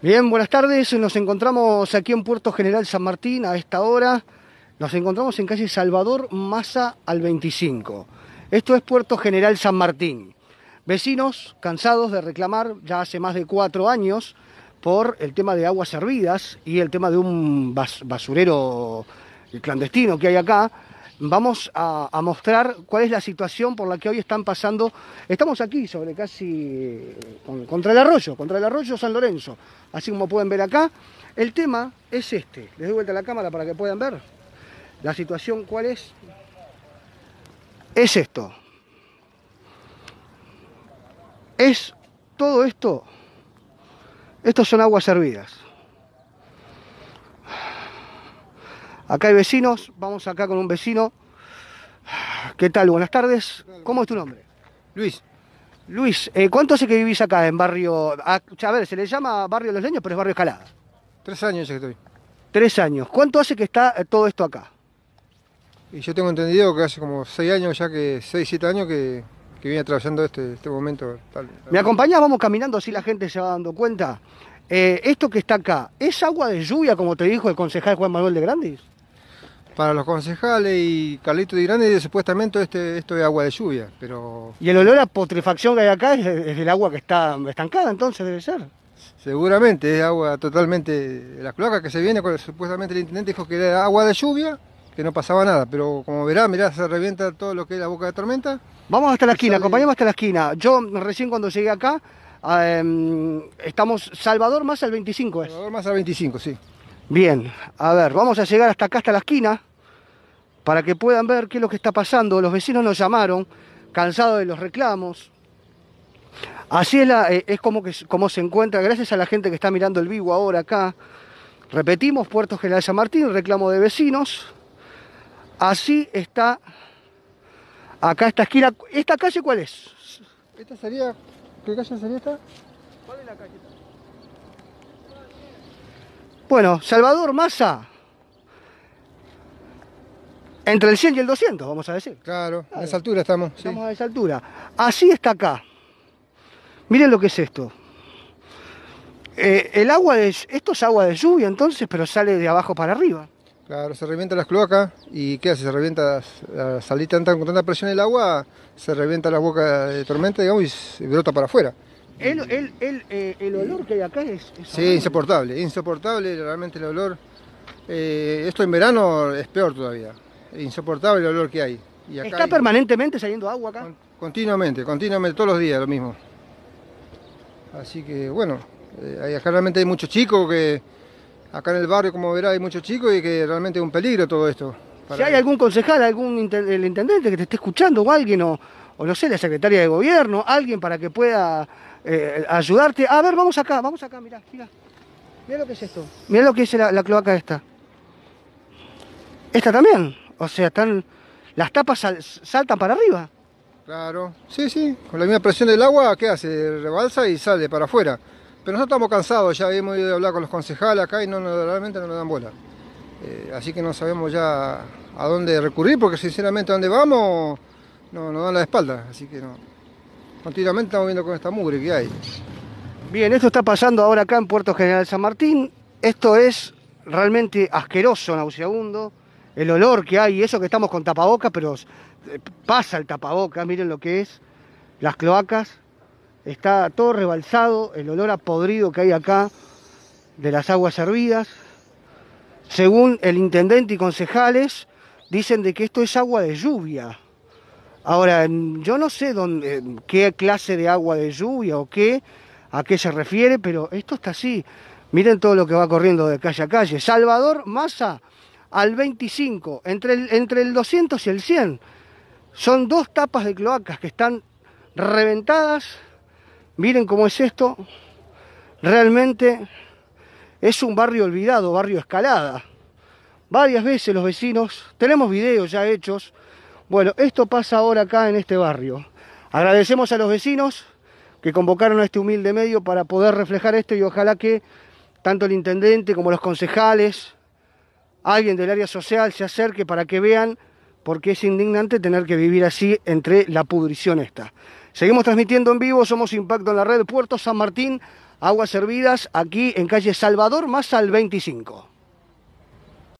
Bien, buenas tardes. Nos encontramos aquí en Puerto General San Martín a esta hora. Nos encontramos en calle Salvador Massa al 25. Esto es Puerto General San Martín. Vecinos cansados de reclamar ya hace más de cuatro años por el tema de aguas servidas y el tema de un basurero clandestino que hay acá, vamos a, mostrar cuál es la situación por la que hoy están pasando. Estamos aquí sobre casi contra el arroyo, contra el arroyo San Lorenzo, así como pueden ver acá. El tema es este. Les doy vuelta a la cámara para que puedan ver la situación cuál es. Es esto. Es todo esto. Estos son aguas hervidas. Acá hay vecinos, vamos acá con un vecino. ¿Qué tal? Buenas tardes. ¿Cómo es tu nombre? Luis. Luis, eh, ¿cuánto hace que vivís acá en barrio? A, ver, se le llama barrio Los Leños, pero es barrio Escalada. Tres años ya que estoy. Tres años. ¿Cuánto hace que está eh, todo esto acá? Y yo tengo entendido que hace como seis años ya que, seis, siete años que, que viene atravesando este, este momento. ¿Me acompañás? Vamos caminando así la gente se va dando cuenta. Eh, esto que está acá, ¿es agua de lluvia, como te dijo el concejal Juan Manuel de Grandis? para los concejales y Carlito de Grande supuestamente este, esto es agua de lluvia, pero... Y el olor a putrefacción que hay acá es, del agua que está estancada entonces, debe ser. Seguramente, es agua totalmente... La cloaca que se viene, supuestamente el intendente dijo que era agua de lluvia, que no pasaba nada, pero como verá, mirá, se revienta todo lo que es la boca de tormenta. Vamos hasta la esquina, acompañemos hasta la esquina. Yo recién cuando llegué acá, ah, em, estamos Salvador más al 25, ¿es? Salvador más al 25, sí. Bien, a ver, vamos a llegar hasta acá, hasta la esquina, para que puedan ver qué es lo que está pasando. Los vecinos nos llamaron, cansados de los reclamos. Así es, eh, como, que, como se encuentra, gracias a la gente que está mirando el vivo ahora acá. Repetimos, Puerto General San Martín, reclamo de vecinos. Así está acá esta esquina. ¿Esta calle cuál es? Esta sería, ¿qué calle sería esta? ¿Cuál es la calle? Bueno, Salvador Massa, entre el 100 y el 200, vamos a decir. Claro, a esa altura estamos. Estamos a esa altura. Así está acá. Miren lo que es esto. Eh, el agua es, esto es agua de lluvia entonces, pero sale de abajo para arriba. Claro, se revienta las cloacas y ¿qué hace? Se revienta, salita, con tanta presión el agua, se revienta la boca de tormenta, digamos, y brota para afuera. El, el, el, eh, el olor que hay acá es... es insoportable, insoportable realmente el olor. Eh, esto en verano es peor todavía, insoportable el olor que hay. ¿Está permanentemente saliendo agua acá? Continuamente, continuamente, todos los días lo mismo. Así que bueno, eh, acá realmente hay muchos chicos que... Acá en el barrio, como verá, hay muchos chicos y que realmente es un peligro todo esto. Si hay algún concejal, algún el intendente que te esté escuchando o alguien o, o no sé, la secretaria de gobierno, alguien para que pueda eh, ayudarte. A ver, vamos acá, vamos acá, mirá, mirá. Mirá lo que es esto. Mirá lo que es la, cloaca esta. Esta también. O sea, están. Las tapas saltan para arriba. Claro, sí, sí. Con la misma presión del agua, ¿qué hace? Rebalsa y sale para afuera. Pero nosotros estamos cansados, ya hemos ido a hablar con los concejales acá y no, no realmente no nos dan bola. Eh, así que no sabemos ya a dónde recurrir, porque sinceramente a dónde vamos no, no dan la espalda, así que no. Continuamente estamos viendo con esta mugre que hay. Bien, esto está pasando ahora acá en Puerto General San Martín. Esto es realmente asqueroso, nauseabundo. El olor que hay, eso que estamos con tapabocas, pero eh, pasa el tapabocas, miren lo que es. Las cloacas, está todo rebalsado, el olor a podrido que hay acá de las aguas hervidas. Según el intendente y concejales, dicen de que esto es agua de lluvia. Ahora, yo no sé dónde, eh, qué clase de agua de lluvia o qué, a qué se refiere, pero esto está así. Miren todo lo que va corriendo de calle a calle. Salvador Massa al 25, entre entre el 200 y el 100. Son dos tapas de cloacas que están reventadas. Miren cómo es esto. Realmente es un barrio olvidado, barrio escalada. Varias veces los vecinos, tenemos videos ya hechos bueno, esto pasa ahora acá en este barrio. Agradecemos a los vecinos que convocaron a este humilde medio para poder reflejar esto y ojalá que tanto el intendente como los concejales, alguien del área social se acerque para que vean porque es indignante tener que vivir así entre la pudrición esta. Seguimos transmitiendo en vivo, somos Impacto en la Red Puerto San Martín, Aguas Servidas, aquí en calle Salvador, más al 25.